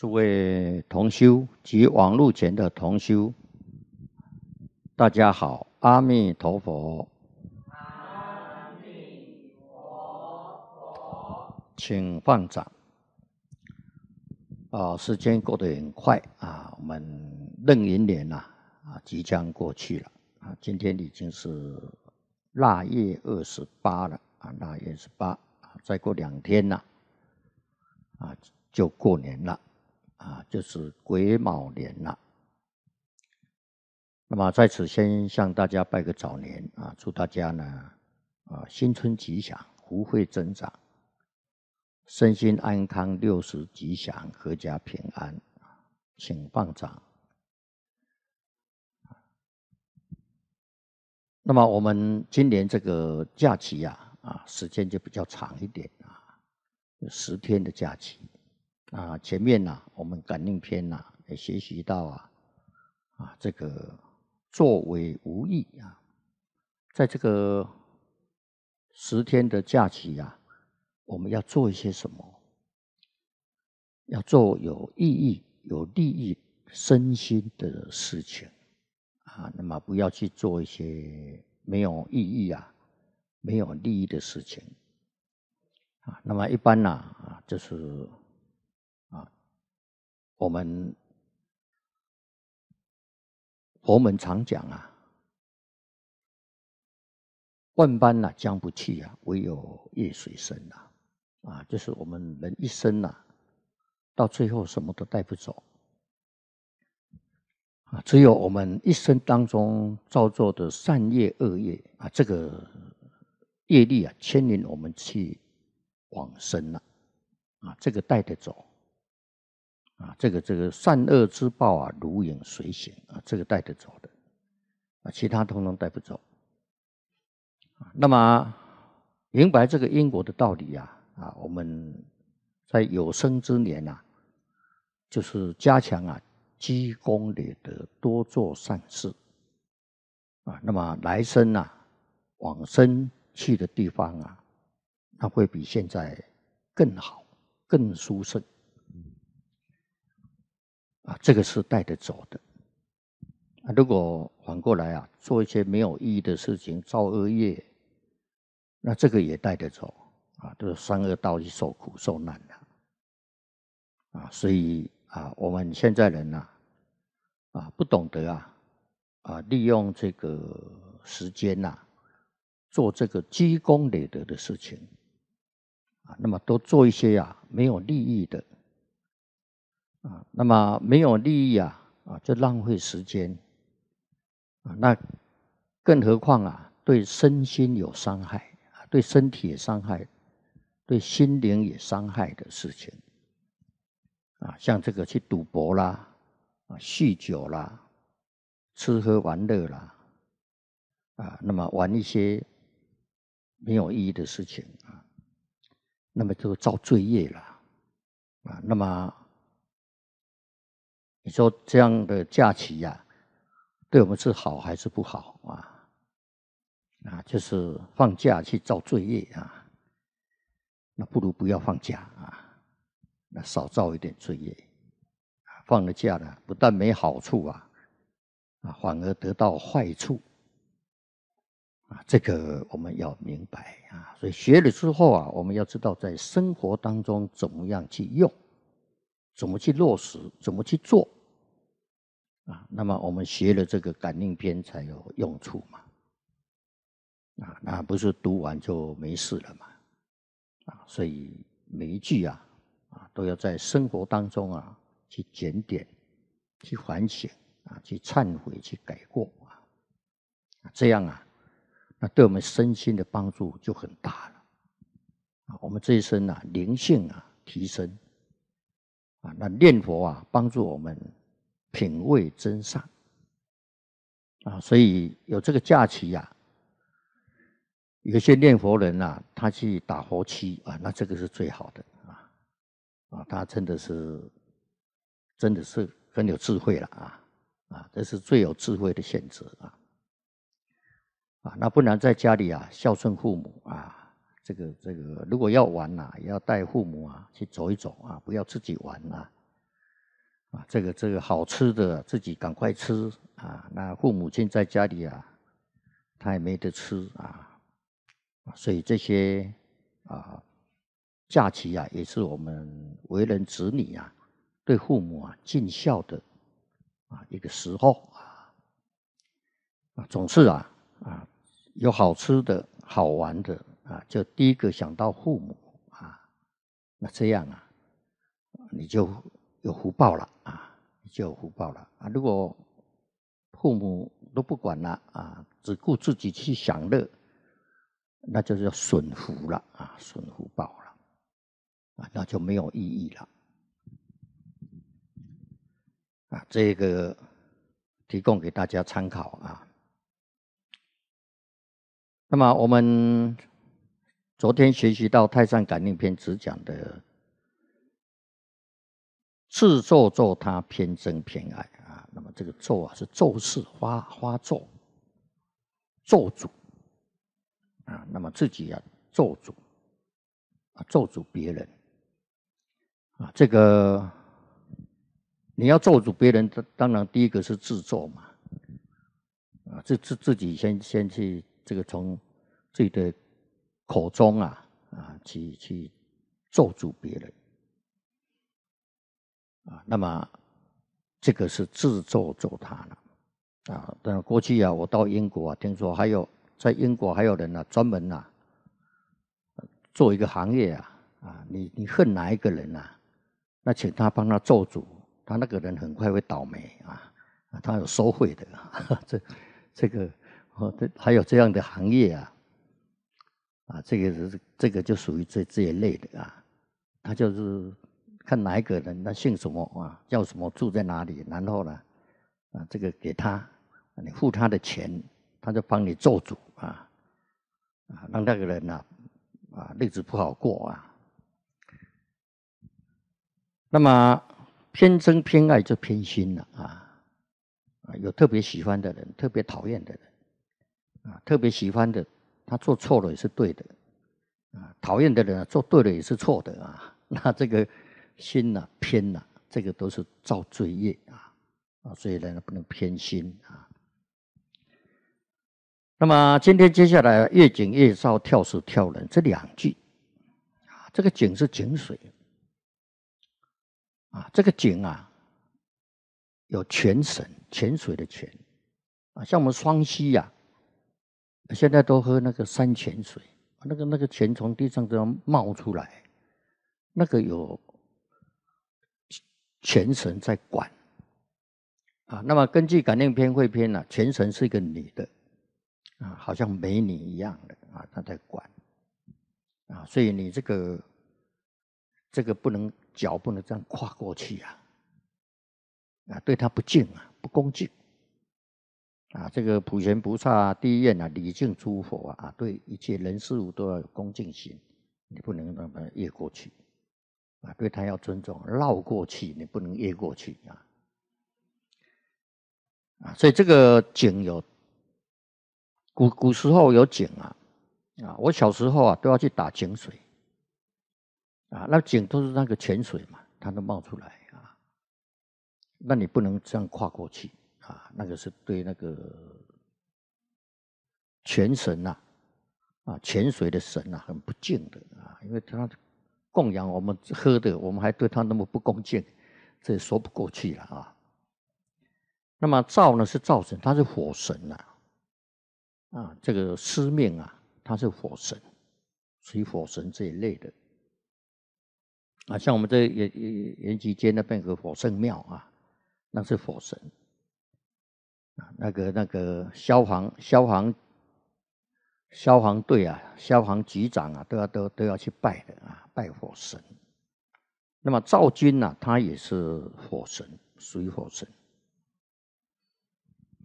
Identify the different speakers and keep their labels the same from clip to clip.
Speaker 1: 诸位同修及网络前的同修，大家好！阿弥陀佛！阿弥陀佛！请放掌。啊，时间过得很快啊！我们壬寅年呐啊，即将过去了啊，今天已经是腊月二十八了啊，腊月二十八再过两天呐啊，就过年了。就是癸卯年了。那么在此先向大家拜个早年啊，祝大家呢啊新春吉祥，福慧增长，身心安康，六十吉祥，阖家平安，请放长。那么我们今年这个假期呀啊，时间就比较长一点啊，有十天的假期。啊，前面呐，我们感应篇呐，也学习到啊，啊，这个作为无益啊，在这个十天的假期呀，我们要做一些什么？要做有意义、有利益身心的事情啊。那么不要去做一些没有意义啊、没有利益的事情啊。那么一般呢，啊，就是。我们佛门常讲啊，万般呐，将不去啊，唯有业随身呐。啊，就是我们人一生呐，到最后什么都带不走，啊，只有我们一生当中造作的善业、恶业啊，这个业力啊，牵引我们去往生了，啊，这个带得走。啊，这个这个善恶之报啊，如影随形啊，这个带得走的，啊，其他通通带不走。啊，那么明白这个因果的道理啊，啊，我们在有生之年呐，就是加强啊积功累德，多做善事，啊，那么来生啊往生去的地方啊，那会比现在更好，更舒适。啊，这个是带得走的。啊，如果反过来啊，做一些没有意义的事情，造恶业，那这个也带得走。啊，都是三恶道里受苦受难的。啊，所以啊，我们现在人呐、啊，不懂得啊，啊，利用这个时间呐，做这个积功累德的事情。啊，那么多做一些呀，没有利益的。啊，那么没有利益啊，啊，就浪费时间，啊，那更何况啊，对身心有伤害，啊，对身体伤害，对心灵也伤害的事情，啊，像这个去赌博啦，啊，酗酒啦，吃喝玩乐啦，啊，那么玩一些没有意义的事情啊，那么就造罪业了，啊，那么。你说这样的假期呀，对我们是好还是不好啊？啊，就是放假去造罪业啊，那不如不要放假啊，那少造一点罪业。放了假呢，不但没好处啊，啊，反而得到坏处。啊，这个我们要明白啊。所以学了之后啊，我们要知道在生活当中怎么样去用，怎么去落实，怎么去做。啊，那么我们学了这个感应篇才有用处嘛？啊，那不是读完就没事了嘛，啊，所以每一句啊，啊，都要在生活当中啊去检点、去反省、啊，去忏悔、去改过啊，这样啊，那对我们身心的帮助就很大了。啊，我们这一生啊，灵性啊提升，啊，那念佛啊，帮助我们。品味真善啊，所以有这个假期呀，有些念佛人呐，他去打佛七啊，那这个是最好的啊啊，他真的是真的是很有智慧了啊啊，这是最有智慧的选择啊啊，那不然在家里啊，孝顺父母啊，这个这个，如果要玩呐，也要带父母啊去走一走啊，不要自己玩啊。啊，这个这个好吃的，自己赶快吃啊！那父母亲在家里啊，他也没得吃啊，所以这些啊假期啊，也是我们为人子女啊，对父母啊尽孝的啊一个时候啊啊，总是啊啊有好吃的好玩的啊，就第一个想到父母啊，那这样啊你就。有福报了啊，就有福报了啊。如果父母都不管了啊，只顾自己去享乐，那就是损福了啊，损福报了啊，那就没有意义了啊。这个提供给大家参考啊。那么我们昨天学习到《太上感应篇》只讲的。自作作他偏真偏爱啊，那么这个咒啊是做事、花花咒，做主啊，那么自己啊，做主啊，做主别人啊，这个你要做主别人，当然第一个是自作嘛，啊，自自自己先先去这个从自己的口中啊啊去去做主别人。啊，那么这个是自作自他了，啊，那过去啊，我到英国啊，听说还有在英国还有人呢，专门呐做一个行业啊，啊，你你恨哪一个人啊，那请他帮他做主，他那个人很快会倒霉啊，啊，他有收贿的，这这个哦，这还有这样的行业啊，啊，这个是这个就属于这这一类的啊，他就是。看哪一个人，他姓什么啊？叫什么？住在哪里？然后呢？啊，这个给他，你付他的钱，他就帮你做主啊！啊，让那个人呢，啊，日子不好过啊。那么偏真偏爱就偏心了啊！啊，有特别喜欢的人，特别讨厌的人，啊，特别喜欢的他做错了也是对的，啊，讨厌的人做对了也是错的啊。那这个。心呐偏呐，这个都是造罪业啊啊，所以呢不能偏心啊。那么今天接下来，越井越少，跳水跳人这两句啊，这个井是井水啊，这个井啊有泉神泉水的泉啊，像我们双溪呀，现在都喝那个山泉水，那个那个泉从地上都要冒出来，那个有。全神在管啊，那么根据《感应篇汇编》呢，全神是一个女的啊，好像美女一样的啊，她在管啊，所以你这个这个不能脚不能这样跨过去啊啊，对她不敬啊，不恭敬啊，这个普贤菩萨第一愿啊，礼敬诸佛啊，对一切人事物都要有恭敬心，你不能让它越过去。啊，对他要尊重，绕过去，你不能越过去啊！啊，所以这个井有古古时候有井啊，啊，我小时候啊都要去打井水啊，那井都是那个泉水嘛，它都冒出来啊，那你不能这样跨过去啊，那个是对那个泉神呐，啊，泉水的神呐，很不敬的啊，因为它。供养我们喝的，我们还对他那么不恭敬，这也说不过去了啊。那么灶呢是灶神，他是火神呐，啊，这个司命啊，他是火神，属于火神这一类的。啊，像我们这延延延吉街那边有个火神庙啊，那是火神，啊，那个那个消防消防。消防队啊，消防局长啊，都要都都要去拜的啊，拜火神。那么灶君呢，他也是火神，属于火神。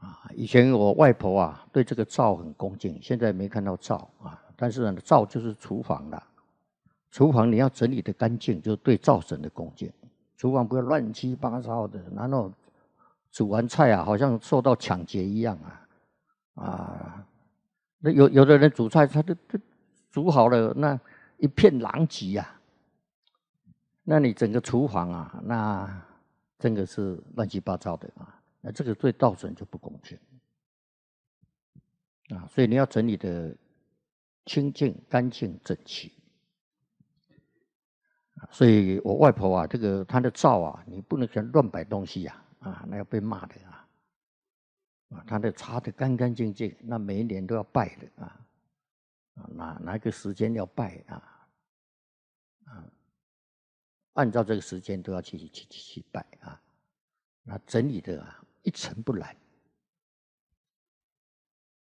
Speaker 1: 啊，以前我外婆啊，对这个灶很恭敬，现在没看到灶啊。但是呢，灶就是厨房的，厨房你要整理的干净，就是对灶神的恭敬。厨房不要乱七八糟的，然后煮完菜啊，好像受到抢劫一样啊啊。那有有的人煮菜，他都都煮好了，那一片狼藉啊！那你整个厨房啊，那真的是乱七八糟的啊！那这个对道神就不公平啊，所以你要整理的清净、干净、整齐。所以我外婆啊，这个她的灶啊，你不能乱摆东西呀，啊，那要被骂的啊。啊，他的擦得干干净净，那每一年都要拜的啊，啊，哪哪个时间要拜啊，啊，按照这个时间都要去去去去拜啊，那整理的啊一尘不染。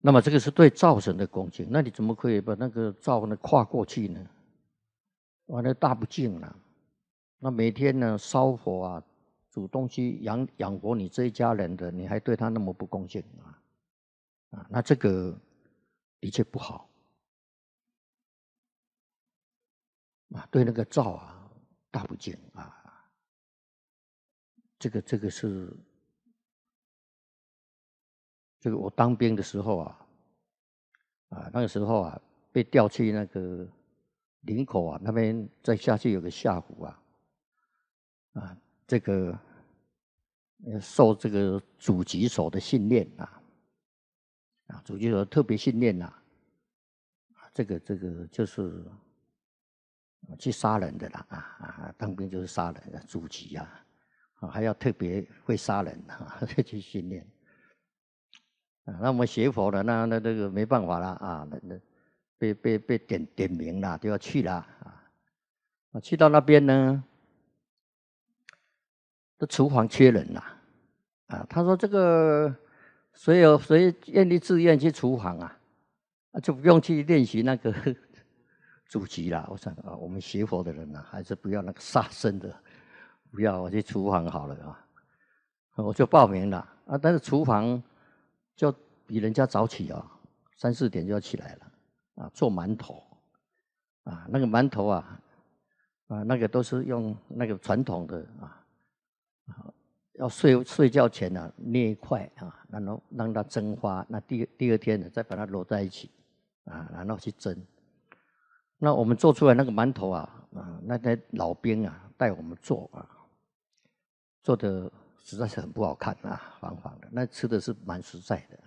Speaker 1: 那么这个是对灶神的恭敬，那你怎么可以把那个灶呢跨过去呢？完了大不敬了。那每天呢烧火啊。煮东西养养活你这一家人的，你还对他那么不恭敬啊？啊，那这个的确不好啊！对那个灶啊，大不敬啊！这个这个是，这个我当兵的时候啊，啊那个时候啊，被调去那个林口啊那边，再下去有个下湖啊，啊。这个受这个狙击手的训练啊啊，狙击手特别训练呐，啊，这个这个就是去杀人的啦啊啊，当兵就是杀人的狙击啊，啊，还要特别会杀人啊，再 去训练啊。那我们学佛的，那那这个没办法了啊，那那被被被点点名了，就要去了啊，去到那边呢？这厨房缺人呐，啊，他说这个谁有谁愿意自愿去厨房啊？啊，就不用去练习那个 祖籍啦。我想啊，我们学佛的人啊，还是不要那个杀生的，不要我去厨房好了啊。我就报名了啊，但是厨房就比人家早起啊，三四点就要起来了啊，做馒头啊，那个馒头啊啊，那个都是用那个传统的啊。啊，要睡睡觉前呢捏一块啊，然后让它蒸发，那第第二天呢再把它揉在一起，啊，然后去蒸。那我们做出来那个馒头啊，啊，那那老兵啊带我们做啊，做的实在是很不好看啊，黄黄的。那吃的是蛮实在的。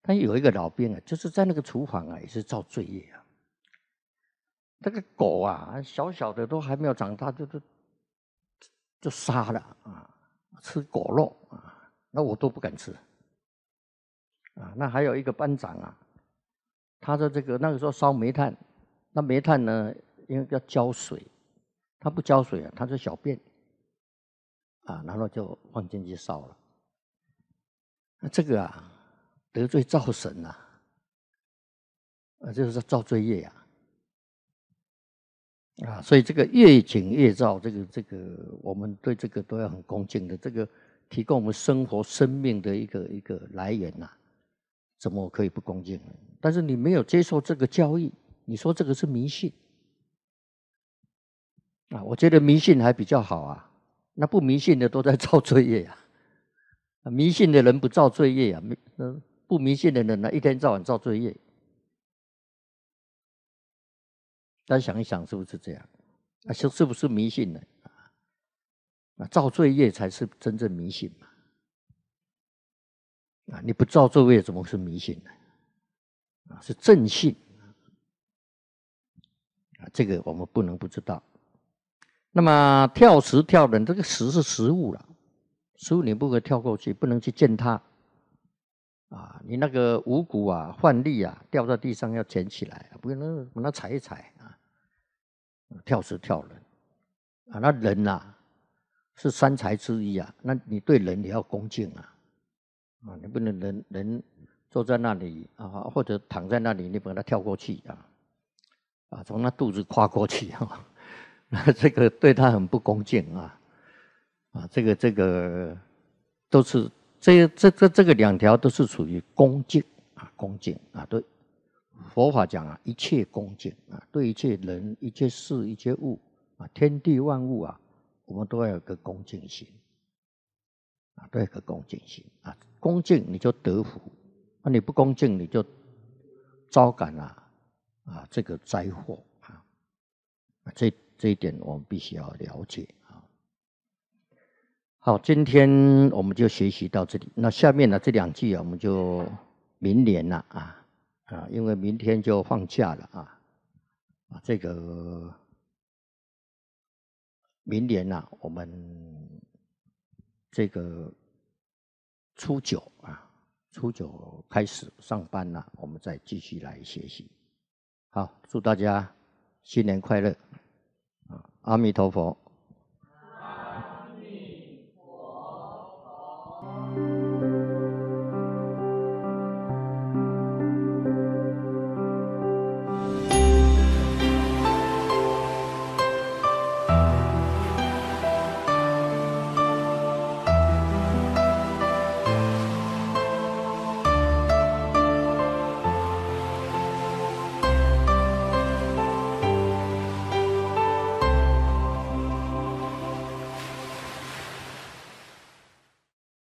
Speaker 1: 但有一个老兵啊，就是在那个厨房啊也是造罪业啊。那个狗啊，小小的都还没有长大，就是。就杀了啊，吃果肉啊，那我都不敢吃。啊，那还有一个班长啊，他的这个那个时候烧煤炭，那煤炭呢，因为要浇水，他不浇水啊，他就小便，啊，然后就放进去烧了。那这个啊，得罪灶神呐，啊，就是造罪业呀。啊，所以这个越井越照，这个这个，我们对这个都要很恭敬的。这个提供我们生活生命的一个一个来源呐，怎么可以不恭敬？但是你没有接受这个交易，你说这个是迷信。啊，我觉得迷信还比较好啊。那不迷信的都在造罪业呀，迷信的人不造罪业啊，没呃不迷信的人呢一天到晚造罪业。大家想一想，是不是这样？啊，是是不是迷信呢？啊，造罪业才是真正迷信嘛？啊，你不造罪业，怎么是迷信呢？啊，是正信啊！这个我们不能不知道。那么跳石跳的，这个石是食物了，食物你不可跳过去，不能去践踏啊！你那个五谷啊、饭粒啊，掉在地上要捡起来，不能把它踩一踩。跳石跳人啊，那人呐是三才之一啊，那你对人也要恭敬啊啊，你不能人人坐在那里啊，或者躺在那里，你把他跳过去啊啊，从他肚子跨过去啊，那这个对他很不恭敬啊啊，这个这个都是这这这这个两条都是属于恭敬啊，恭敬啊，对。佛法讲啊，一切恭敬啊，对一切人、一切事、一切物啊，天地万物啊，我们都要有个恭敬心啊，都要个恭敬心啊。恭敬你就得福，那你不恭敬你就遭感啊啊，这个灾祸啊，啊，这这一点我们必须要了解啊。好，今天我们就学习到这里。那下面呢，这两句啊，我们就明年了啊。啊，因为明天就放假了啊，啊，这个明年呐，我们这个初九啊，初九开始上班了，我们再继续来学习。好，祝大家新年快乐，啊，阿弥陀佛。